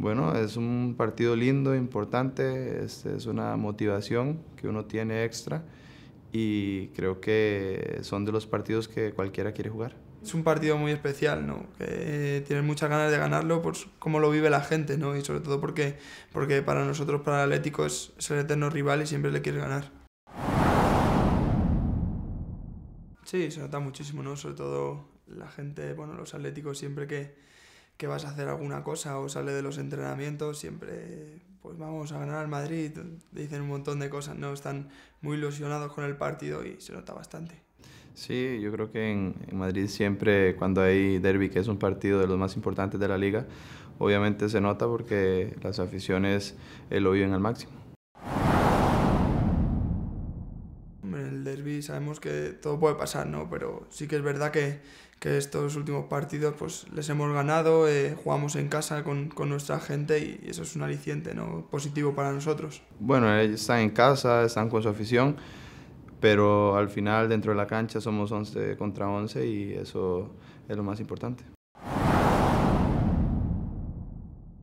Bueno, es un partido lindo, importante, este, es, una motivación que uno tiene extra y creo que son de los partidos que cualquiera quiere jugar. Es un partido muy especial, ¿no? Que tienen muchas ganas de ganarlo por cómo lo vive la gente, ¿no? Y sobre todo porque, porque para nosotros, para el Atlético, es, ser el eterno rival y siempre le quieres ganar. Sí, se nota muchísimo, ¿no? Sobre todo la gente, bueno, los atléticos siempre que, que vas a hacer alguna cosa o sale de los entrenamientos, siempre pues vamos a ganar al Madrid, dicen un montón de cosas, ¿no? Están muy ilusionados con el partido y se nota bastante. Sí, yo creo que en, Madrid siempre cuando hay derby, que es un partido de los más importantes de la liga, obviamente se nota porque las aficiones el lo viven al máximo. sabemos que todo puede pasar, ¿no? Pero sí que es verdad que, estos últimos partidos pues les hemos ganado, eh, jugamos en casa con, con, nuestra gente y eso es un aliciente, ¿no? Positivo para nosotros. Bueno, eh, están en casa, están con su afición, pero al final dentro de la cancha somos 11 contra 11 y eso es lo más importante.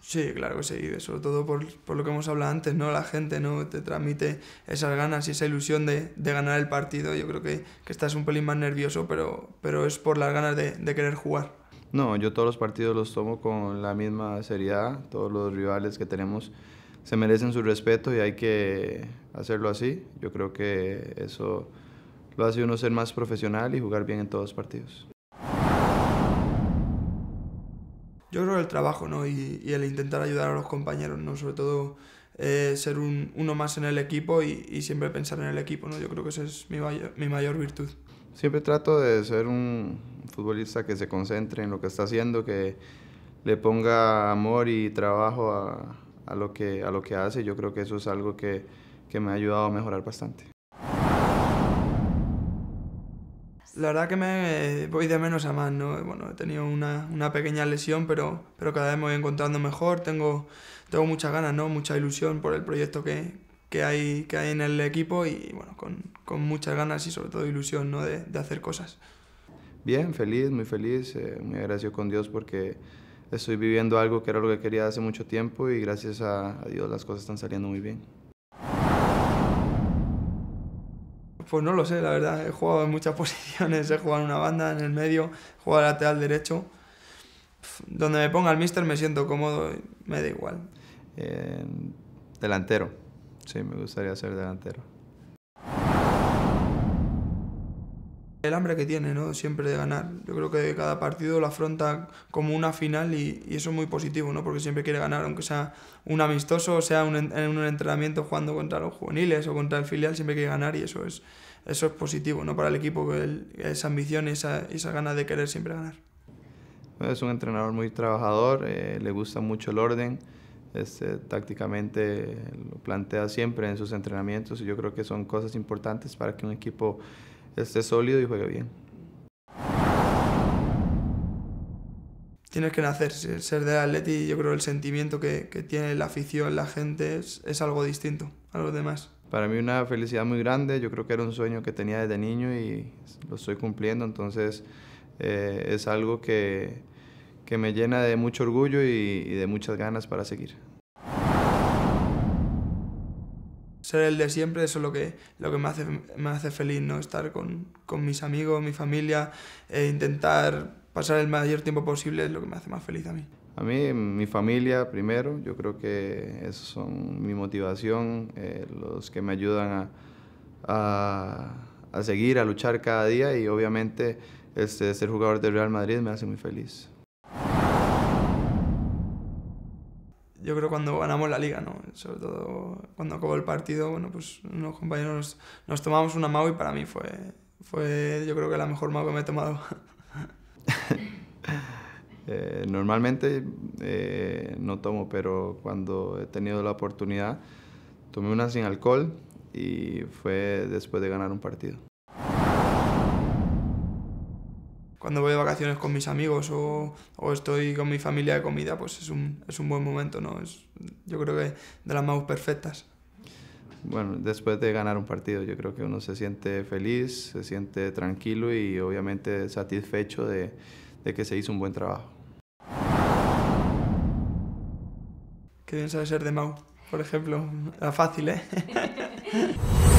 Sí, claro que sí, sobre todo por, por, lo que hemos hablado antes, ¿no? La gente no te transmite esas ganas y esa ilusión de, de ganar el partido. Yo creo que, que, estás un pelín más nervioso, pero, pero es por las ganas de, de, querer jugar. No, yo todos los partidos los tomo con la misma seriedad. Todos los rivales que tenemos se merecen su respeto y hay que hacerlo así. Yo creo que eso lo hace uno ser más profesional y jugar bien en todos los partidos. Yo creo el trabajo ¿no? y, el intentar ayudar a los compañeros, ¿no? sobre todo eh, ser un, uno más en el equipo y, siempre pensar en el equipo. ¿no? Yo creo que esa es mi mayor, mi mayor virtud. Siempre trato de ser un futbolista que se concentre en lo que está haciendo, que le ponga amor y trabajo a, a lo, que, a lo que hace. Yo creo que eso es algo que, que me ha ayudado a mejorar bastante. La verdad que me eh, voy de menos a más, ¿no? Bueno, he tenido una, una, pequeña lesión, pero, pero cada vez me voy encontrando mejor, tengo, tengo muchas ganas, ¿no? Mucha ilusión por el proyecto que, que, hay, que hay en el equipo y, bueno, con, con muchas ganas y sobre todo ilusión, ¿no? De, de hacer cosas. Bien, feliz, muy feliz, eh, muy agradecido con Dios porque estoy viviendo algo que era lo que quería hace mucho tiempo y gracias a, a Dios las cosas están saliendo muy bien. Pues no lo sé, la verdad. He jugado en muchas posiciones. He jugado en una banda, en el medio, he jugado lateral derecho. Donde me ponga el mister me siento cómodo, me da igual. Eh, delantero. Sí, me gustaría ser delantero. El hambre que tiene, ¿no? Siempre de ganar. Yo creo que cada partido lo afronta como una final y, eso es muy positivo, ¿no? Porque siempre quiere ganar, aunque sea un amistoso, o sea en un entrenamiento jugando contra los juveniles o contra el filial, siempre quiere ganar y eso es, eso es positivo, ¿no? Para el equipo, esa ambición y esa, esa gana de querer siempre ganar. Es un entrenador muy trabajador, eh, le gusta mucho el orden, este, tácticamente lo plantea siempre en sus entrenamientos y yo creo que son cosas importantes para que un equipo esté sólido y juegue bien. Tienes que nacer, ser del Atleti, yo creo el sentimiento que, tiene la afición, la gente, es, algo distinto a los demás. Para mí una felicidad muy grande, yo creo que era un sueño que tenía desde niño y lo estoy cumpliendo, entonces eh, es algo que, me llena de mucho orgullo y de muchas ganas para seguir. el de siempre, eso es lo que, lo que me, hace, feliz, ¿no? Estar con, mis amigos, mi familia, e intentar pasar el mayor tiempo posible es lo que me hace más feliz a mí. A mí, mi familia primero, yo creo que esos son mi motivación, eh, los que me ayudan a, seguir, a luchar cada día y obviamente este, ser jugador de Real Madrid me hace muy feliz. yo creo cuando ganamos la liga, ¿no? Sobre todo cuando acabó el partido, bueno, pues compañeros nos tomamos una Mau y para mí fue, fue yo creo que la mejor Mau que me he tomado. Eh, normalmente eh, no tomo, pero cuando he tenido la oportunidad tomé una sin alcohol y fue después de ganar un partido. cuando voy de vacaciones con mis amigos o, o, estoy con mi familia de comida, pues es un, es un buen momento, ¿no? Es, yo creo que de las más perfectas. Bueno, después de ganar un partido, yo creo que uno se siente feliz, se siente tranquilo y obviamente satisfecho de, de que se hizo un buen trabajo. Qué piensa de ser de Mau, por ejemplo. Era fácil, ¿eh?